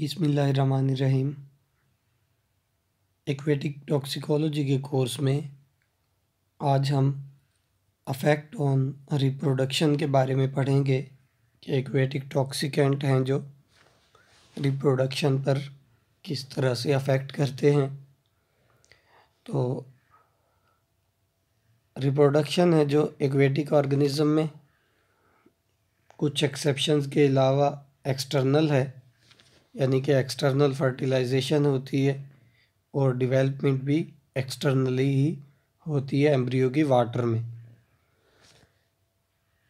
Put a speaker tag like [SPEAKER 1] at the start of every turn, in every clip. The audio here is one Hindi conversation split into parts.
[SPEAKER 1] बिसमीम एक्वेटिक टॉक्सिकोलॉजी के कोर्स में आज हम अफेक्ट ऑन रिप्रोडक्शन के बारे में पढ़ेंगे कि एक्वेटिक टॉक्सिकेंट हैं जो रिप्रोडक्शन पर किस तरह से अफेक्ट करते हैं तो रिप्रोडक्शन है जो एक्वेटिक ऑर्गेनिज्म में कुछ एक्सेप्शंस के अलावा एक्सटर्नल है यानी कि एक्सटर्नल फर्टिलाइजेशन होती है और डेवलपमेंट भी एक्सटर्नली ही होती है एम्ब्रियो की वाटर में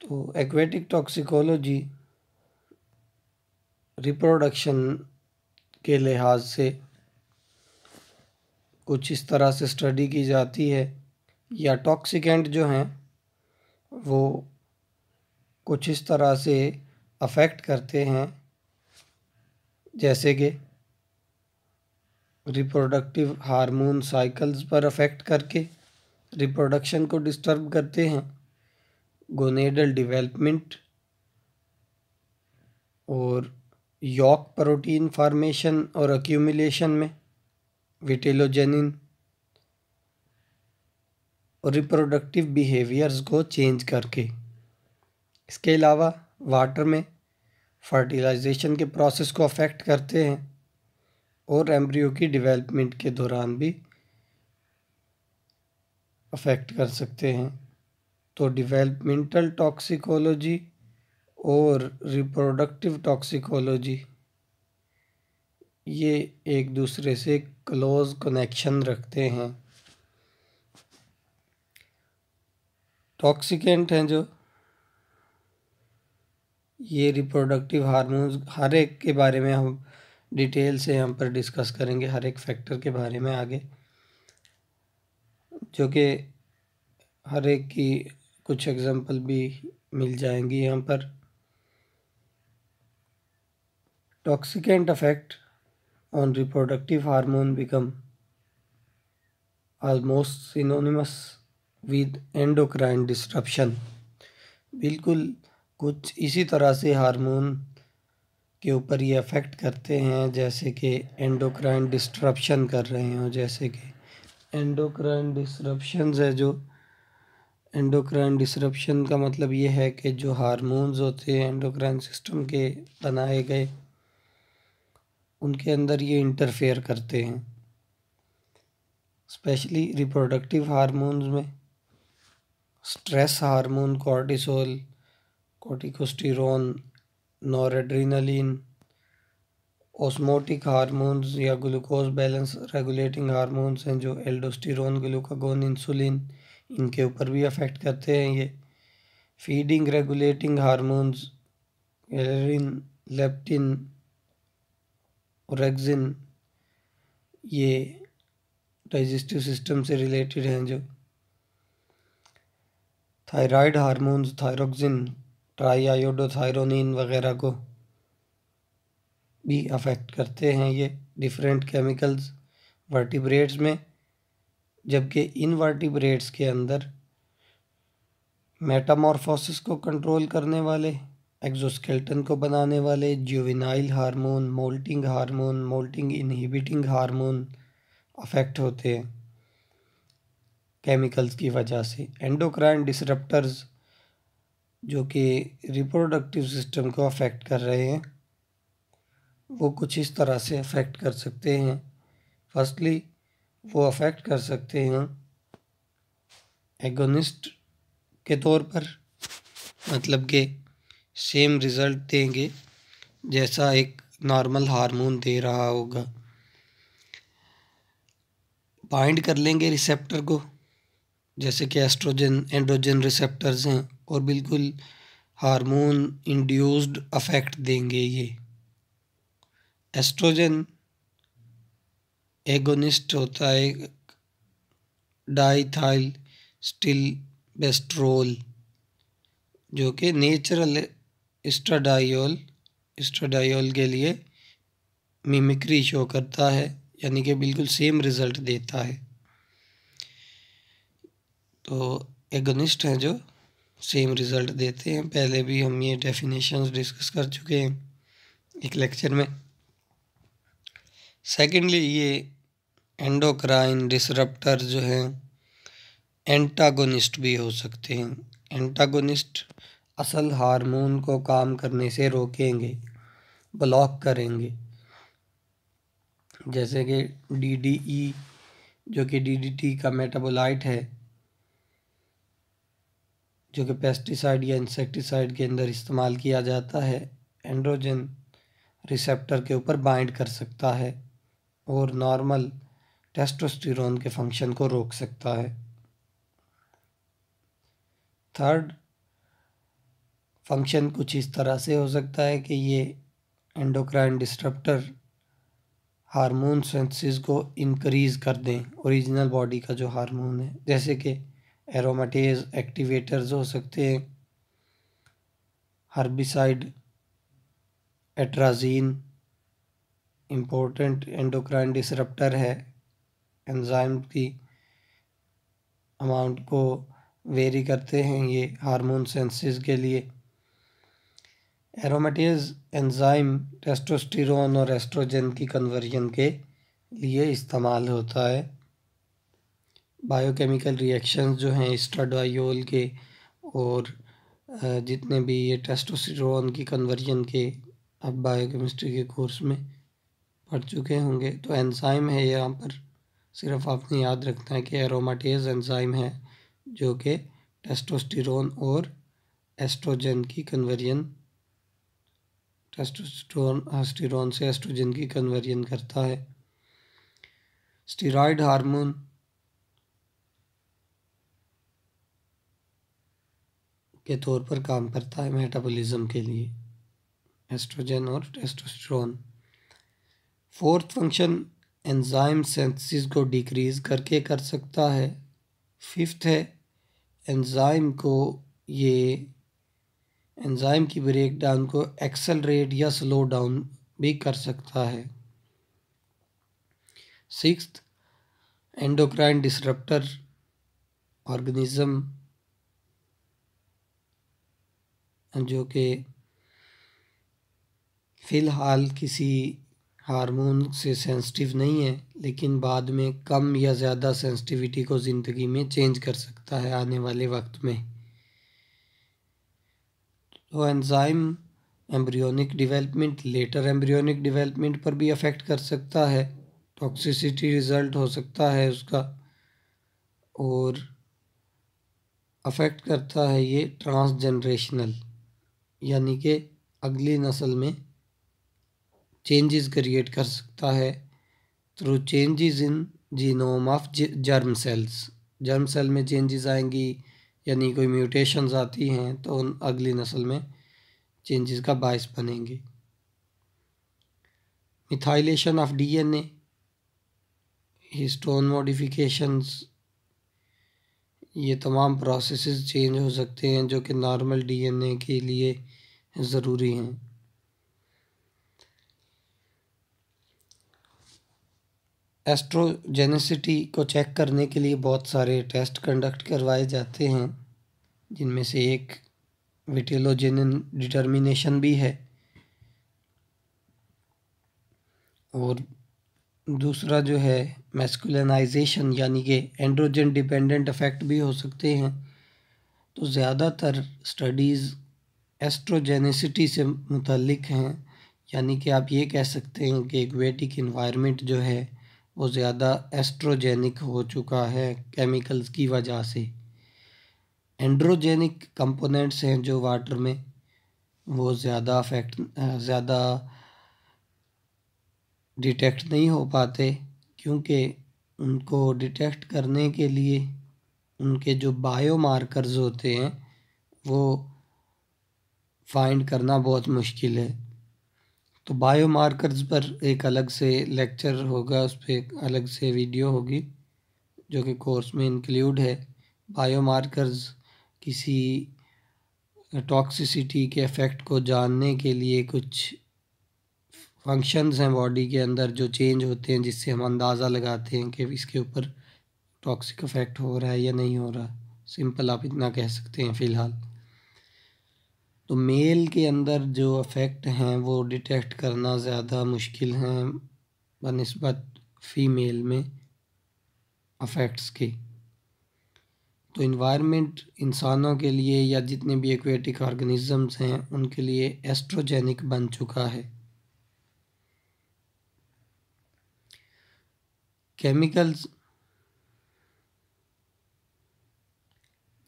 [SPEAKER 1] तो एक्वेटिक टॉक्सिकोलॉजी रिप्रोडक्शन के लिहाज से कुछ इस तरह से स्टडी की जाती है या टॉक्सिकेंट जो हैं वो कुछ इस तरह से अफेक्ट करते हैं जैसे कि रिप्रोडक्टिव हार्मोन साइकल्स पर अफेक्ट करके रिप्रोडक्शन को डिस्टर्ब करते हैं गोनेडल डेवलपमेंट और यॉक प्रोटीन फार्मेशन और अक्यूमिलेशन में विटेलोजेनिन और रिप्रोडक्टिव बिहेवियर्स को चेंज करके इसके अलावा वाटर में फर्टिलाइजेशन के प्रोसेस को अफेक्ट करते हैं और एम्ब्रियो की डेवलपमेंट के दौरान भी अफेक्ट कर सकते हैं तो डिवेलपमेंटल टॉक्सिकोलॉजी और रिप्रोडक्टिव टॉक्सिकोलॉजी ये एक दूसरे से क्लोज कनेक्शन रखते हैं टॉक्सिकेंट हैं जो ये रिप्रोडक्टिव हारमोन हर एक के बारे में हम डिटेल से यहाँ पर डिस्कस करेंगे हर एक फैक्टर के बारे में आगे जो कि हर एक की कुछ एग्जांपल भी मिल जाएंगी यहाँ पर toxicant affect on reproductive hormone become almost synonymous with endocrine disruption बिल्कुल कुछ इसी तरह से हार्मोन के ऊपर ये अफेक्ट करते हैं जैसे कि एंडोक्राइन डिस्ट्रप्शन कर रहे हो जैसे कि एंडोक्राइन डिस्ट्रप्शन है जो एंडोक्राइन डिस्ट्रप्शन का मतलब ये है कि जो हार्मोन्स होते हैं एंडोक्राइन सिस्टम के बनाए गए उनके अंदर ये इंटरफेयर करते हैं स्पेशली रिप्रोडक्टिव हार्मोन्स में stress hormone cortisol corticosterone noradrenaline osmotic hormones या ग्लूकोज बैलेंस रेगुलेटिंग हारमोनस हैं जो एल्डोस्टिरोन ग्लूकागोन इंसुलिन इनके ऊपर भी अफेक्ट करते हैं ये feeding regulating hormones ghrelin leptin orexin ये डाइजेस्टिव सिस्टम से रिलेटेड हैं जो thyroid hormones thyroxine triiodothyronine वगैरह को भी अफेक्ट करते हैं ये डिफरेंट केमिकल्स वर्टिब्रेट्स में जबकि इन वर्टिब्रेट्स के अंदर मेटामॉर्फोसिस को कंट्रोल करने वाले एक्जोस्केल्टन को बनाने वाले juvenile hormone moulting hormone moulting inhibiting hormone affect होते हैं केमिकल्स की वजह से एंडोक्राइन डिसरप्टर्स जो कि रिप्रोडक्टिव सिस्टम को अफेक्ट कर रहे हैं वो कुछ इस तरह से अफेक्ट कर सकते हैं फर्स्टली वो अफेक्ट कर सकते हैं एगोनिस्ट के तौर पर मतलब कि सेम रिज़ल्ट देंगे जैसा एक नॉर्मल हार्मोन दे रहा होगा बाइंड कर लेंगे रिसेप्टर को जैसे कि एस्ट्रोजन एंड्रोजन रिसेप्टर्स हैं और बिल्कुल हार्मोन इंड्यूस्ड अफेक्ट देंगे ये एस्ट्रोजन एगोनिस्ट होता है डाइथाइल स्टिल बेस्ट्रोल जो कि नेचुरल स्ट्राडाइल स्ट्राडाइल के लिए मिमिक्री शो करता है यानी कि बिल्कुल सेम रिज़ल्ट देता है तो एगोनिस्ट हैं जो सेम रिज़ल्ट देते हैं पहले भी हम ये डेफिनेशंस डिस्कस कर चुके हैं एक लेक्चर में सेकेंडली ये एंडोक्राइन डिसरप्टर जो हैं एंटागोनिस्ट भी हो सकते हैं एंटागोनिस्ट असल हार्मोन को काम करने से रोकेंगे ब्लॉक करेंगे जैसे कि डी डी ई जो कि डी डी टी का मेटाबोलाइट है जो कि पेस्टिसाइड या इंसेक्टिसाइड के अंदर इस्तेमाल किया जाता है एंड्रोजन रिसेप्टर के ऊपर बाइंड कर सकता है और नॉर्मल टेस्टोस्टेरोन के फंक्शन को रोक सकता है थर्ड फंक्शन कुछ इस तरह से हो सकता है कि ये एंडोक्राइन डिस्ट्रप्टर हार्मोन सेंसेस को इनक्रीज़ कर दें ओरिजिनल बॉडी का जो हार्मोन है जैसे कि एरोमेटेज एक्टिवेटर्स हो सकते हैं herbicide atrazine important endocrine disruptor है एंजाइम की अमाउंट को वेरी करते हैं ये हार्मोन सेंसेस के लिए एरोमेटेज एंजाइम टेस्टोस्टेरोन और एस्ट्रोजन की कन्वर्जन के लिए इस्तेमाल होता है बायोकेमिकल रिएक्शंस जो हैं स्ट्राडाइल के और जितने भी ये टेस्टोस्टेरोन की कन्वर्जन के अब बायोकेमिस्ट्री के कोर्स में पढ़ चुके होंगे तो एंजाइम है यहाँ पर सिर्फ आपने याद रखना है कि एरोमाटेज एंजाइम है जो कि टेस्टोस्टिर और एस्ट्रोजन की कन्वर्जन टेस्टोस्टिरोन एस्टीरोन से एस्ट्रोजन की कन्वर्जन करता है स्टीराइड हार्मोन के तौर पर काम करता है मेटाबॉलिज्म के लिए एस्ट्रोजन और testosterone fourth function enzyme synthesis को डिक्रीज करके कर सकता है फिफ्थ है एंजाइम को ये एंजाइम की ब्रेक डाउन को एक्सलरेट या स्लो डाउन भी कर सकता है सिक्स्थ एंडोक्राइन डिसरप्टर ऑर्गेनिज्म जो कि फ़िलहाल किसी हार्मोन से सेंसिटिव नहीं है लेकिन बाद में कम या ज़्यादा सेंसिटिविटी को ज़िंदगी में चेंज कर सकता है आने वाले वक्त में तो enzyme embryonic development later embryonic development पर भी अफेक्ट कर सकता है टॉक्सिसिटी रिज़ल्ट हो सकता है उसका और अफेक्ट करता है ये ट्रांसजनरेशनल यानी कि अगली नस्ल में चेंजेस क्रिएट कर सकता है through changes in genome of germ cells germ cell में चेंजेस आएंगी यानी कोई म्यूटेशंस आती हैं तो उन अगली नस्ल में चेंजेस का बायस बनेंगे methylation of DNA histone modifications ये तमाम प्रोसेसेस चेंज हो सकते हैं जो कि नॉर्मल डीएनए के लिए ज़रूरी हैं एस्ट्रोजेनिसिटी को चेक करने के लिए बहुत सारे टेस्ट कंडक्ट करवाए जाते हैं जिनमें से एक विटेलोजेन डिटर्मिनेशन भी है और दूसरा जो है मैस्कुलनाइजेशन यानी कि एंड्रोजन डिपेंडेंट इफ़ेक्ट भी हो सकते हैं तो ज़्यादातर स्टडीज़ एस्ट्रोजेनिसिटी से मुतलक हैं यानी कि आप ये कह सकते हैं कि एक वेटिक इन्वायरमेंट जो है वो ज़्यादा एस्ट्रोजेनिक हो चुका है केमिकल्स की वजह से एंड्रोजेनिक कंपोनेंट्स हैं जो वाटर में वो ज़्यादा अफेक्ट ज़्यादा डिटेक्ट नहीं हो पाते क्योंकि उनको डिटेक्ट करने के लिए उनके जो बायो मार्कर्स होते हैं वो फाइंड करना बहुत मुश्किल है तो बायो मार्कर्स पर एक अलग से लेक्चर होगा उस पर एक अलग से वीडियो होगी जो कि कोर्स में इंक्लूड है बायो मार्कर्स किसी टॉक्सिसिटी के इफ़ेक्ट को जानने के लिए कुछ फंक्शंस हैं बॉडी के अंदर जो चेंज होते हैं जिससे हम अंदाज़ा लगाते हैं कि इसके ऊपर टॉक्सिक इफ़ेक्ट हो रहा है या नहीं हो रहा सिंपल आप इतना कह सकते हैं फ़िलहाल तो मेल के अंदर जो अफेक्ट हैं वो डिटेक्ट करना ज़्यादा मुश्किल हैं बनस्बत फ़ीमेल में अफेक्ट्स के तो इन्वायरमेंट इंसानों के लिए या जितने भी एक्वेटिक ऑर्गेनिजम्स हैं उनके लिए एस्ट्रोजेनिक बन चुका है केमिकल्स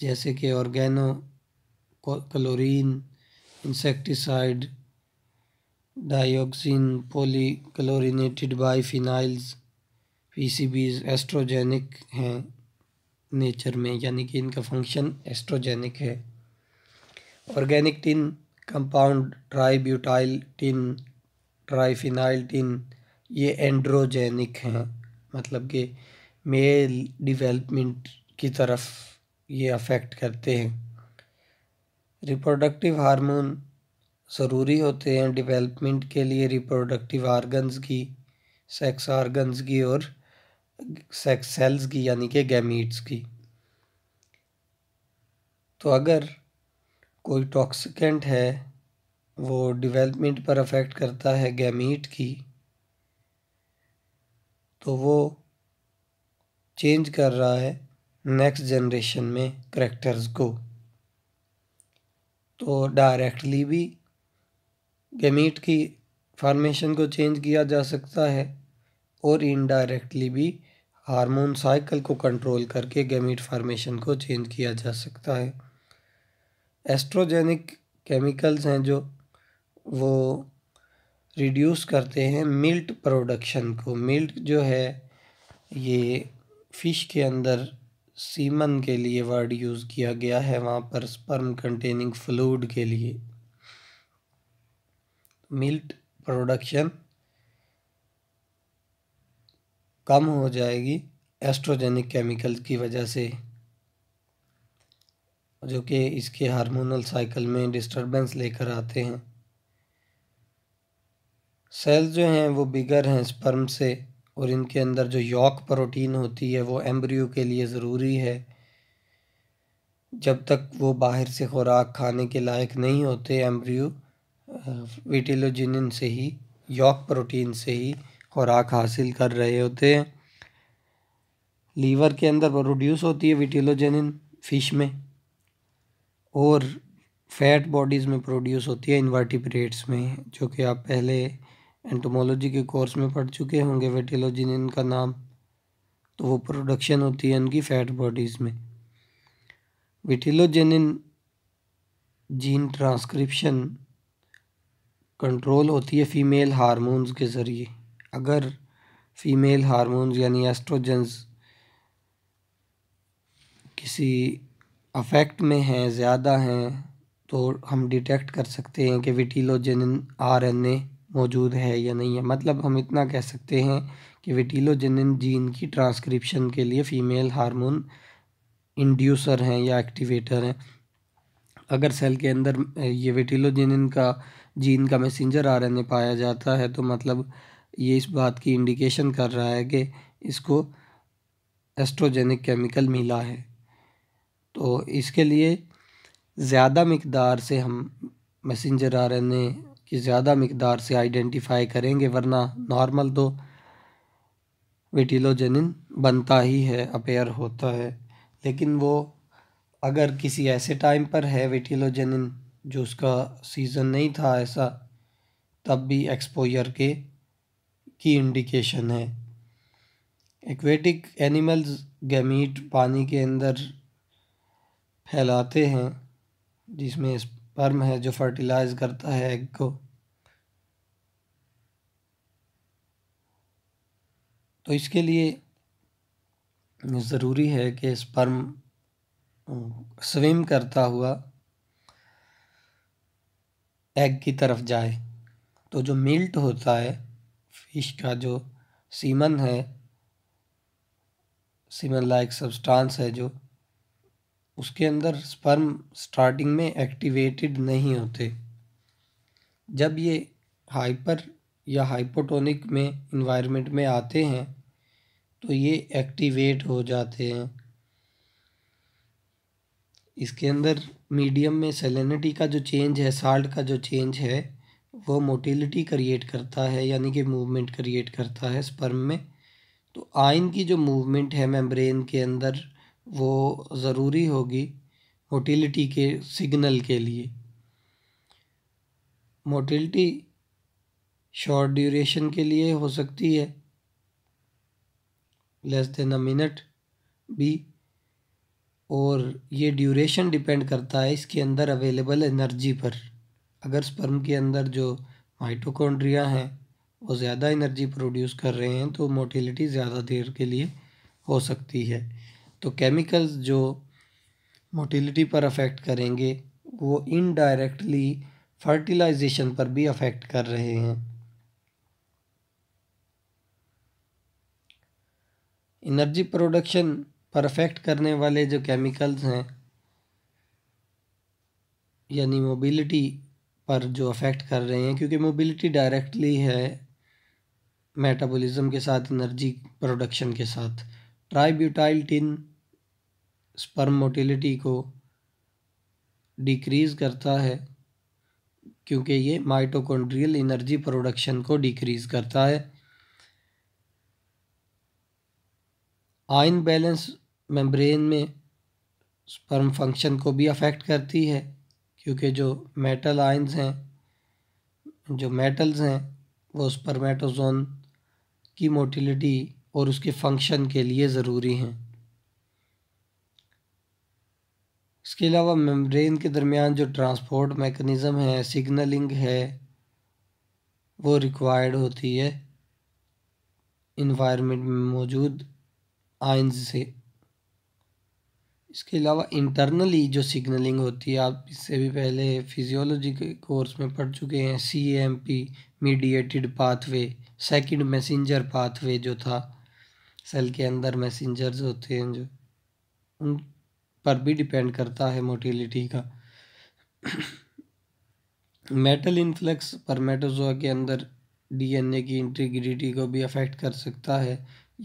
[SPEAKER 1] जैसे कि organochlorine insecticide dioxin P C PCBs estrogenic हैं नेचर में यानी कि इनका फंक्शन एस्ट्रोजेनिक है organic tin compound tributyl tin triphenyl tin ये एंड्रोजेनिक हैं मतलब कि मेल डेवलपमेंट की तरफ ये अफेक्ट करते हैं रिप्रोडक्टिव हार्मोन ज़रूरी होते हैं डेवलपमेंट के लिए रिप्रोडक्टिव आर्गन्स की सेक्स आर्गन्स की और सेक्स सेल्स की यानी कि गैमीट्स की तो अगर कोई टॉक्सिकेंट है वो डेवलपमेंट पर अफेक्ट करता है गैमीट की तो वो चेंज कर रहा है नेक्स्ट जनरेशन में करेक्टर्स को तो डायरेक्टली भी गेमीट की फार्मेशन को चेंज किया जा सकता है और इनडायरेक्टली भी हार्मोन साइकिल को कंट्रोल करके गेमीट फार्मेशन को चेंज किया जा सकता है एस्ट्रोजेनिक केमिकल्स हैं जो वो रिड्यूस करते हैं मिल्ट प्रोडक्शन को मिल्ट जो है ये फ़िश के अंदर सीमन के लिए वर्ड यूज़ किया गया है वहाँ पर स्पर्म कंटेनिंग फ्लूड के लिए मिल्ट प्रोडक्शन कम हो जाएगी एस्ट्रोजेनिक केमिकल की वजह से जो कि इसके हार्मोनल साइकिल में डिस्टरबेंस लेकर आते हैं सेल्स जो हैं वो बिगर हैं स्पर्म से और इनके अंदर जो यॉक प्रोटीन होती है वो एम्ब्रियो के लिए ज़रूरी है जब तक वो बाहर से खुराक खाने के लायक नहीं होते एम्ब्रियो विटिलोजिन से ही यॉक प्रोटीन से ही खुराक हासिल कर रहे होते हैं लीवर के अंदर प्रोड्यूस होती है विटिलोजेनिन फिश में और फैट बॉडीज़ में प्रोड्यूस होती है इन्वर्टिब्रेट्स में जो कि आप पहले एंटोमोलॉजी के कोर्स में पढ़ चुके होंगे वेटिलोजिन इनका नाम तो वो प्रोडक्शन होती है इनकी फैट बॉडीज़ में विटिलोजेनिन जीन ट्रांसक्रिप्शन कंट्रोल होती है फ़ीमेल हारमोन्स के ज़रिए अगर फ़ीमेल हारमोन्स यानी एस्ट्रोजेंस किसी अफेक्ट में हैं ज़्यादा हैं तो हम डिटेक्ट कर सकते हैं कि विटिलोजेनिन आरएनए मौजूद है या नहीं है मतलब हम इतना कह सकते हैं कि विटीलोजेनिन जीन की ट्रांसक्रिप्शन के लिए फ़ीमेल हार्मोन इंड्यूसर हैं या एक्टिवेटर हैं अगर सेल के अंदर ये विटिलोजेनिन का जीन का मैसेंजर आरएनए पाया जाता है तो मतलब ये इस बात की इंडिकेशन कर रहा है कि इसको एस्ट्रोजेनिक केमिकल मिला है तो इसके लिए ज़्यादा मकदार से हम मैसेंजर आरएनए कि ज़्यादा मकदार से आइडेंटिफाई करेंगे वरना नॉर्मल तो विटिलोजनिन बनता ही है अपेयर होता है लेकिन वो अगर किसी ऐसे टाइम पर है विटिलोजनिन जो उसका सीज़न नहीं था ऐसा तब भी एक्सपोजर के की इंडिकेशन है एक्वेटिक एनिमल्स गैमीट पानी के अंदर फैलाते हैं जिसमें पर्म है जो फर्टिलाइज करता है एग को तो इसके लिए ज़रूरी है कि स्पर्म स्विम करता हुआ एग की तरफ जाए तो जो मिल्ट होता है फिश का जो सीमन है सीमन लाइक सब्सटेंस है जो उसके अंदर स्पर्म स्टार्टिंग में एक्टिवेटेड नहीं होते जब ये हाइपर या हाइपोटोनिक में इन्वायरमेंट में आते हैं तो ये एक्टिवेट हो जाते हैं इसके अंदर मीडियम में सेलिनिटी का जो चेंज है साल्ट का जो चेंज है वो मोटिलिटी क्रिएट करता है यानी कि मूवमेंट क्रिएट करता है स्पर्म में तो आयन की जो मूवमेंट है मेम्ब्रेन के अंदर वो ज़रूरी होगी मोटिलिटी के सिग्नल के लिए मोटिलिटी शॉर्ट ड्यूरेशन के लिए हो सकती है लेस देन अ मिनट भी और ये ड्यूरेशन डिपेंड करता है इसके अंदर अवेलेबल एनर्जी पर अगर स्पर्म के अंदर जो माइटोकॉन्ड्रिया हैं वो ज़्यादा एनर्जी प्रोड्यूस कर रहे हैं तो मोटिलिटी ज़्यादा देर के लिए हो सकती है तो केमिकल्स जो मोटिलिटी पर अफेक्ट करेंगे वो इनडायरेक्टली फर्टिलाइजेशन पर भी अफेक्ट कर रहे हैं एनर्जी प्रोडक्शन पर अफेक्ट करने वाले जो केमिकल्स हैं यानी मोबिलिटी पर जो अफेक्ट कर रहे हैं क्योंकि मोबिलिटी डायरेक्टली है मेटाबॉलिज्म के साथ एनर्जी प्रोडक्शन के साथ ट्राइब्यूटाइल टिन स्पर्म मोटिलिटी को डिक्रीज़ करता है क्योंकि ये माइटोकॉन्ड्रियल एनर्जी प्रोडक्शन को डिक्रीज़ करता है आयन बैलेंस मेम्ब्रेन में स्पर्म फंक्शन को भी अफेक्ट करती है क्योंकि जो मेटल आयंस हैं जो मेटल्स हैं वो स्पर्मेटोजोन की मोटिलिटी और उसके फंक्शन के लिए ज़रूरी हैं इसके अलावा मेम्ब्रेन के दरमियान जो ट्रांसपोर्ट मैकेनिज़्म है सिग्नलिंग है वो रिक्वायर्ड होती है इन्वायरमेंट में मौजूद आइंस से इसके अलावा इंटरनली जो सिग्नलिंग होती है आप इससे भी पहले फिजियोलॉजी के कोर्स में पढ़ चुके हैं C M P mediated pathway second messenger pathway जो था सेल के अंदर मैसेंजर्स होते हैं जो उन पर भी डिपेंड करता है मोटिलिटी का मेटल इन्फ्लक्स पर मेटोजोआ के अंदर डीएनए की इंटीग्रिटी को भी अफेक्ट कर सकता है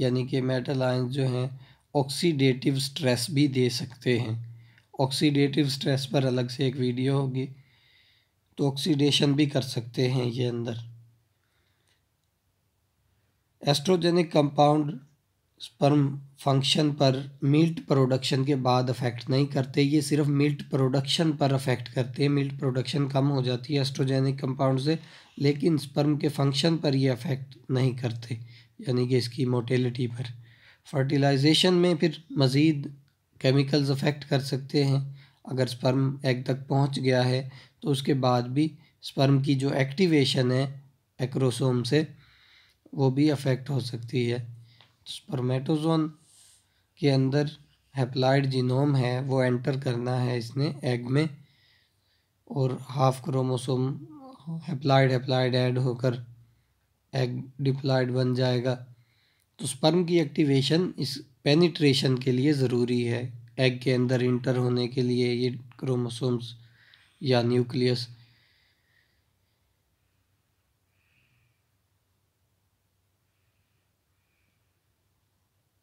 [SPEAKER 1] यानी कि मेटल आयंस जो हैं ऑक्सीडेटिव स्ट्रेस भी दे सकते हैं ऑक्सीडेटिव स्ट्रेस पर अलग से एक वीडियो होगी तो ऑक्सीडेशन भी कर सकते हैं ये अंदर एस्ट्रोजेनिक कंपाउंड स्पर्म फंक्शन पर मिल्ट प्रोडक्शन के बाद अफेक्ट नहीं करते ये सिर्फ मिल्ट प्रोडक्शन पर अफेक्ट करते हैं मिल्ट प्रोडक्शन कम हो जाती है एस्ट्रोजेनिक कंपाउंड से लेकिन स्पर्म के फंक्शन पर ये अफेक्ट नहीं करते यानी कि इसकी मोटेलिटी पर फर्टिलाइजेशन में फिर मज़ीद केमिकल्स अफेक्ट कर सकते हैं अगर स्पर्म एग तक पहुँच गया है तो उसके बाद भी स्पर्म की जो एक्टिवेशन है एक्रोसोम से वो भी अफेक्ट हो सकती है स्पर्मेटोजोन के अंदर हेप्लाइड जीनोम है वो एंटर करना है इसने एग में और half chromosome haploid haploid add होकर एग डिप्लाइड बन जाएगा तो स्पर्म की एक्टिवेशन इस पेनिट्रेशन के लिए ज़रूरी है एग के अंदर इंटर होने के लिए ये क्रोमोसोम्स या न्यूक्लियस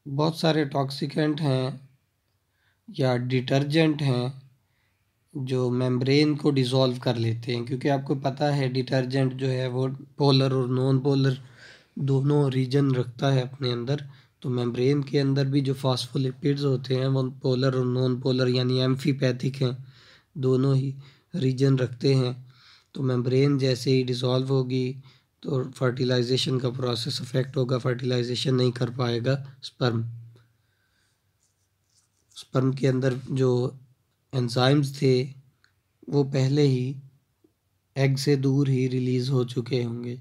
[SPEAKER 1] बहुत सारे टॉक्सिकेंट हैं या डिटर्जेंट हैं जो मेम्ब्रेन को डिज़ोल्व कर लेते हैं क्योंकि आपको पता है डिटर्जेंट जो है वो पोलर और नॉन पोलर दोनों रीजन रखता है अपने अंदर तो मेम्ब्रेन के अंदर भी जो फास्फोलिपिड्स होते हैं वो पोलर और नॉन पोलर यानी एम्फीपैथिक हैं दोनों ही रीजन रखते हैं तो मेम्ब्रेन जैसे ही डिज़ोल्व होगी तो फर्टिलाइजेशन का प्रोसेस अफेक्ट होगा फर्टिलाइजेशन नहीं कर पाएगा स्पर्म स्पर्म के अंदर जो एंजाइम्स थे वो पहले ही एग से दूर ही रिलीज़ हो चुके होंगे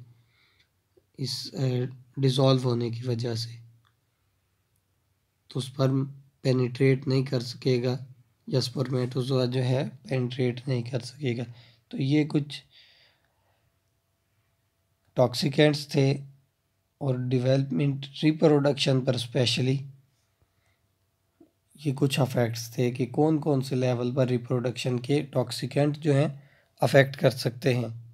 [SPEAKER 1] इस डिज़ोल्व होने की वजह से तो स्पर्म पेनिट्रेट नहीं कर सकेगा या स्पर्मेटोजोआ जो है पेनिट्रेट नहीं कर सकेगा तो ये कुछ टॉक्सिकेंट्स थे और डिवेलपमेंट रिप्रोडक्शन पर स्पेशली ये कुछ अफेक्ट्स थे कि कौन कौन से लेवल पर रिप्रोडक्शन के टॉक्सिकेंट जो हैं अफेक्ट कर सकते हैं